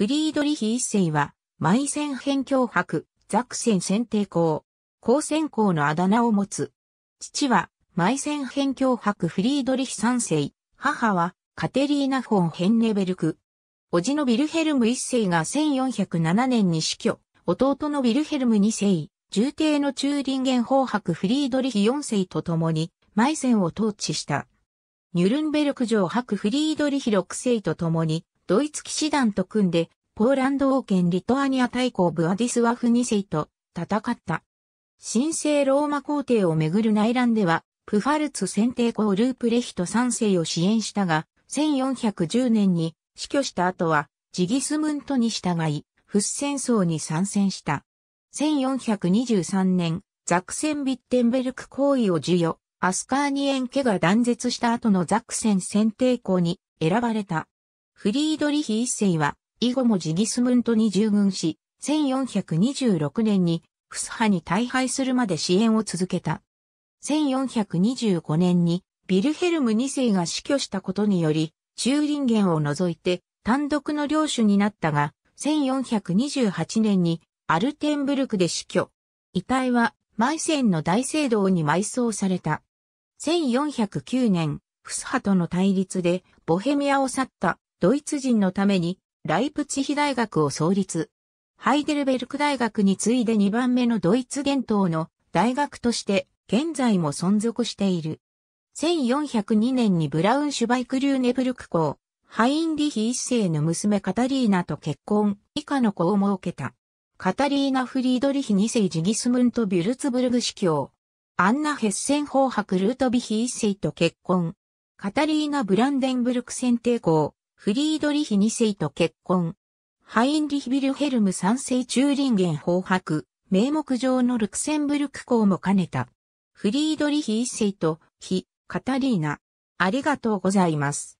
フリードリヒ一世は、埋戦編教迫、ザクセン選定校、高専校のあだ名を持つ。父は、埋戦編教迫フリードリヒ三世、母は、カテリーナ・フォン・ヘンネベルク。おじのビルヘルム一世が1407年に死去、弟のビルヘルム二世、重帝の中林元法伯フリードリヒ四世と共に、埋戦を統治した。ニュルンベルク城伯フリードリヒ六世と共に、ドイツ騎士団と組んで、ポーランド王権リトアニア大公ブアディスワフ2世と戦った。神聖ローマ皇帝をめぐる内乱では、プファルツ選定公ループレヒト3世を支援したが、1410年に死去した後は、ジギスムントに従い、フッ戦争に参戦した。1423年、ザクセン・ビッテンベルク行為を授与、アスカーニエン家が断絶した後のザクセン選定校に選ばれた。フリードリヒ一世は以後もジギスムントに従軍し、1426年にフスハに大敗するまで支援を続けた。1425年にビルヘルム2世が死去したことにより、中林源を除いて単独の領主になったが、1428年にアルテンブルクで死去。遺体はマイセンの大聖堂に埋葬された。1409年、フスハとの対立でボヘミアを去ったドイツ人のためにライプツヒ大学を創立。ハイデルベルク大学に次いで2番目のドイツ伝統の大学として現在も存続している。1402年にブラウンシュバイクリューネブルク校、ハインリヒ一世の娘カタリーナと結婚、以下の子を設けた。カタリーナ・フリードリヒ二世ジギスムント・ビュルツブルグ司教。アンナ・ヘッセンホーハクルートビヒ一世と結婚。カタリーナ・ブランデンブルク選定校、フリードリヒ2世と結婚。ハインリヒ・ビルヘルム3世中林源、法白、名目上のルクセンブルク公も兼ねた。フリードリヒ1世と、ヒ、カタリーナ。ありがとうございます。